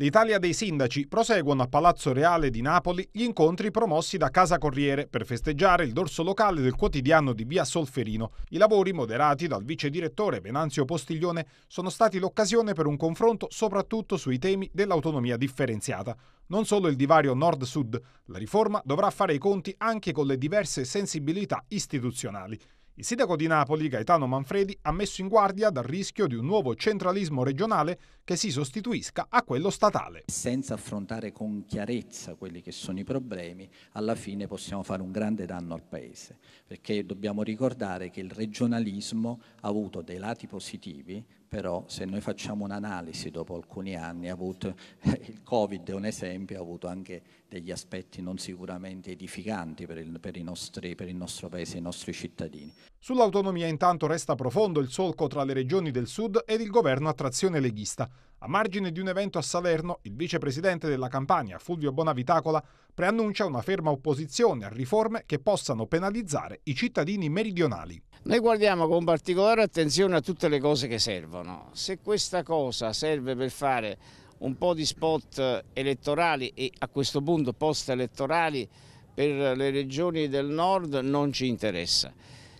L'Italia dei sindaci proseguono a Palazzo Reale di Napoli gli incontri promossi da Casa Corriere per festeggiare il dorso locale del quotidiano di Via Solferino. I lavori, moderati dal vice direttore Venanzio Postiglione, sono stati l'occasione per un confronto soprattutto sui temi dell'autonomia differenziata. Non solo il divario nord-sud, la riforma dovrà fare i conti anche con le diverse sensibilità istituzionali. Il sindaco di Napoli, Gaetano Manfredi, ha messo in guardia dal rischio di un nuovo centralismo regionale che si sostituisca a quello statale. Senza affrontare con chiarezza quelli che sono i problemi, alla fine possiamo fare un grande danno al Paese, perché dobbiamo ricordare che il regionalismo ha avuto dei lati positivi, però se noi facciamo un'analisi dopo alcuni anni, avuto, eh, il Covid è un esempio, ha avuto anche degli aspetti non sicuramente edificanti per il, per nostri, per il nostro Paese e i nostri cittadini. Sull'autonomia intanto resta profondo il solco tra le regioni del sud ed il governo a trazione leghista. A margine di un evento a Salerno, il vicepresidente della Campania, Fulvio Bonavitacola, preannuncia una ferma opposizione a riforme che possano penalizzare i cittadini meridionali. Noi guardiamo con particolare attenzione a tutte le cose che servono. Se questa cosa serve per fare un po' di spot elettorali e a questo punto post elettorali per le regioni del nord non ci interessa.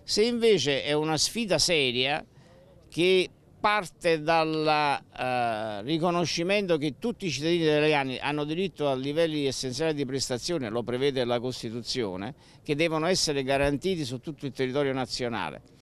Se invece è una sfida seria che parte dal eh, riconoscimento che tutti i cittadini italiani hanno diritto a livelli essenziali di prestazione, lo prevede la Costituzione, che devono essere garantiti su tutto il territorio nazionale